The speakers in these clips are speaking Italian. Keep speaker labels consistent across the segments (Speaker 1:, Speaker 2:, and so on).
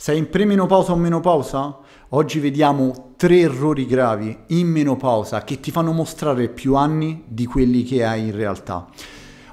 Speaker 1: Sei in premenopausa o menopausa? Oggi vediamo tre errori gravi in menopausa che ti fanno mostrare più anni di quelli che hai in realtà.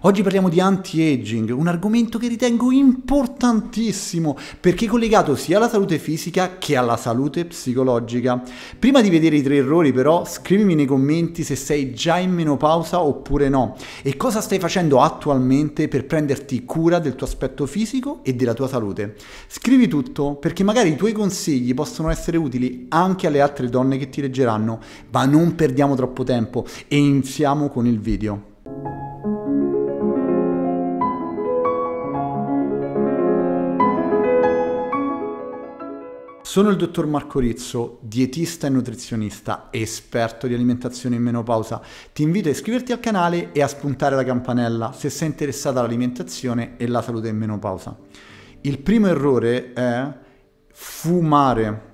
Speaker 1: Oggi parliamo di anti-aging, un argomento che ritengo importantissimo perché è collegato sia alla salute fisica che alla salute psicologica. Prima di vedere i tre errori però, scrivimi nei commenti se sei già in menopausa oppure no e cosa stai facendo attualmente per prenderti cura del tuo aspetto fisico e della tua salute. Scrivi tutto perché magari i tuoi consigli possono essere utili anche alle altre donne che ti leggeranno, ma non perdiamo troppo tempo e iniziamo con il video. Sono il dottor Marco Rizzo, dietista e nutrizionista, esperto di alimentazione in menopausa. Ti invito a iscriverti al canale e a spuntare la campanella se sei interessata all'alimentazione e alla salute in menopausa. Il primo errore è fumare.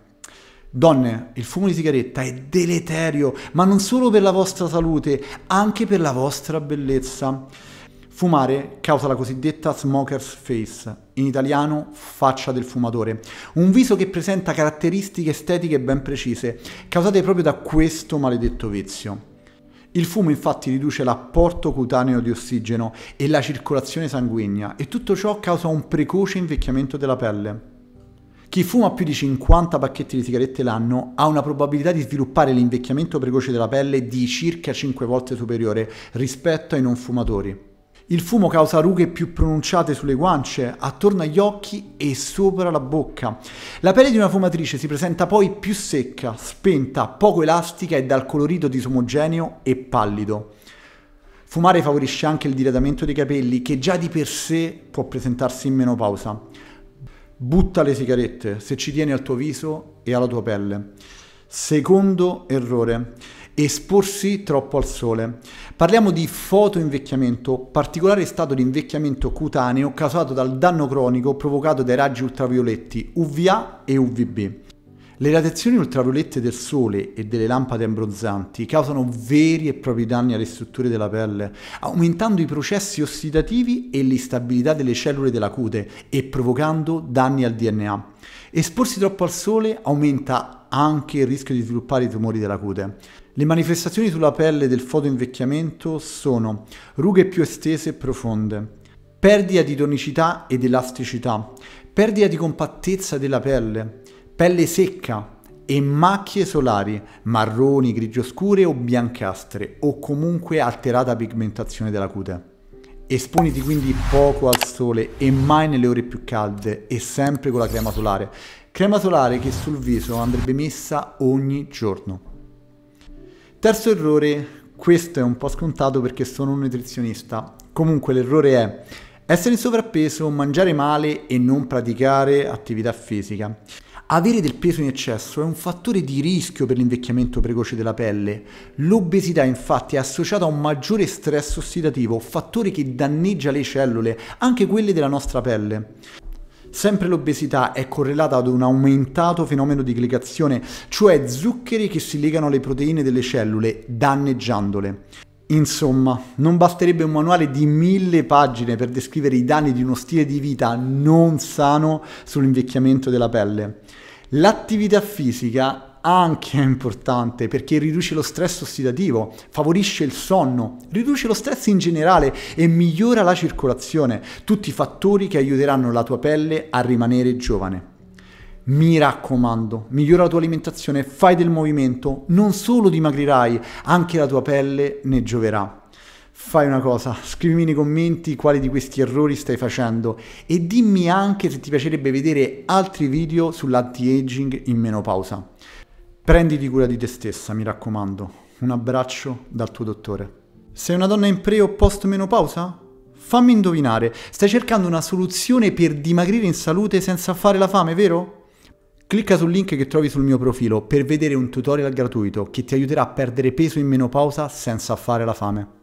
Speaker 1: Donne, il fumo di sigaretta è deleterio, ma non solo per la vostra salute, anche per la vostra bellezza. Fumare causa la cosiddetta smoker's face, in italiano faccia del fumatore, un viso che presenta caratteristiche estetiche ben precise, causate proprio da questo maledetto vizio. Il fumo infatti riduce l'apporto cutaneo di ossigeno e la circolazione sanguigna e tutto ciò causa un precoce invecchiamento della pelle. Chi fuma più di 50 pacchetti di sigarette l'anno ha una probabilità di sviluppare l'invecchiamento precoce della pelle di circa 5 volte superiore rispetto ai non fumatori. Il fumo causa rughe più pronunciate sulle guance, attorno agli occhi e sopra la bocca. La pelle di una fumatrice si presenta poi più secca, spenta, poco elastica e dal colorito disomogeneo e pallido. Fumare favorisce anche il diradamento dei capelli, che già di per sé può presentarsi in menopausa. Butta le sigarette se ci tieni al tuo viso e alla tua pelle. Secondo errore esporsi troppo al sole. Parliamo di fotoinvecchiamento, particolare stato di invecchiamento cutaneo causato dal danno cronico provocato dai raggi ultravioletti UVA e UVB. Le radiazioni ultraviolette del sole e delle lampade abbronzanti causano veri e propri danni alle strutture della pelle, aumentando i processi ossidativi e l'instabilità delle cellule della cute e provocando danni al DNA. Esporsi troppo al sole aumenta anche il rischio di sviluppare i tumori della cute. Le manifestazioni sulla pelle del fotoinvecchiamento sono rughe più estese e profonde, perdita di tonicità ed elasticità, perdita di compattezza della pelle, pelle secca e macchie solari marroni, grigio scure o biancastre o comunque alterata pigmentazione della cute. Esponiti quindi poco al sole e mai nelle ore più calde e sempre con la crema solare. Crema solare che sul viso andrebbe messa ogni giorno. Terzo errore, questo è un po' scontato perché sono un nutrizionista. Comunque l'errore è essere in sovrappeso, mangiare male e non praticare attività fisica. Avere del peso in eccesso è un fattore di rischio per l'invecchiamento precoce della pelle. L'obesità infatti è associata a un maggiore stress ossidativo, fattore che danneggia le cellule, anche quelle della nostra pelle. Sempre l'obesità è correlata ad un aumentato fenomeno di glicazione, cioè zuccheri che si legano alle proteine delle cellule, danneggiandole. Insomma, non basterebbe un manuale di mille pagine per descrivere i danni di uno stile di vita non sano sull'invecchiamento della pelle. L'attività fisica anche è importante perché riduce lo stress ossidativo, favorisce il sonno, riduce lo stress in generale e migliora la circolazione, tutti fattori che aiuteranno la tua pelle a rimanere giovane. Mi raccomando, migliora la tua alimentazione, fai del movimento, non solo dimagrirai, anche la tua pelle ne gioverà. Fai una cosa, scrivimi nei commenti quali di questi errori stai facendo e dimmi anche se ti piacerebbe vedere altri video sull'anti-aging in menopausa. Prenditi cura di te stessa, mi raccomando. Un abbraccio dal tuo dottore. Sei una donna in pre o post menopausa? Fammi indovinare, stai cercando una soluzione per dimagrire in salute senza fare la fame, vero? Clicca sul link che trovi sul mio profilo per vedere un tutorial gratuito che ti aiuterà a perdere peso in menopausa senza fare la fame.